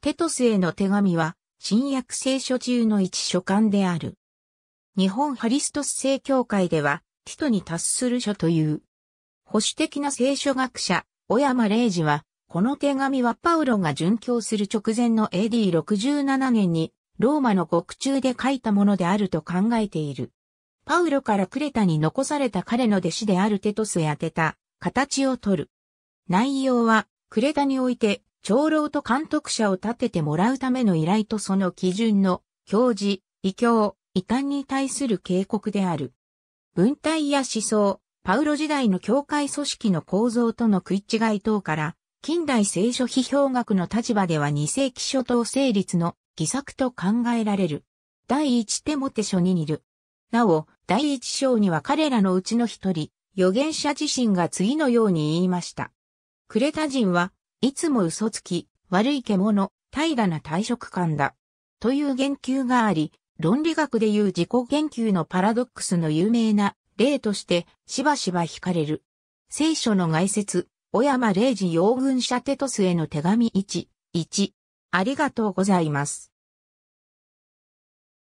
テトスへの手紙は、新約聖書中の一書簡である。日本ハリストス聖教会では、ティトに達する書という。保守的な聖書学者、小山玲治は、この手紙はパウロが殉教する直前の AD67 年に、ローマの獄中で書いたものであると考えている。パウロからクレタに残された彼の弟子であるテトスへ宛てた、形を取る。内容は、クレタにおいて、長老と監督者を立ててもらうための依頼とその基準の、表示、異教、異端に対する警告である。文体や思想、パウロ時代の教会組織の構造との食い違い等から、近代聖書批評学の立場では2世紀初頭成立の偽作と考えられる。第一手もて書に似る。なお、第一章には彼らのうちの一人、預言者自身が次のように言いました。クレタ人はいつも嘘つき、悪い獣、平らな退職感だ。という言及があり、論理学でいう自己言及のパラドックスの有名な例としてしばしば惹かれる。聖書の外説、小山霊児陽軍者テトスへの手紙1、1。ありがとうございます。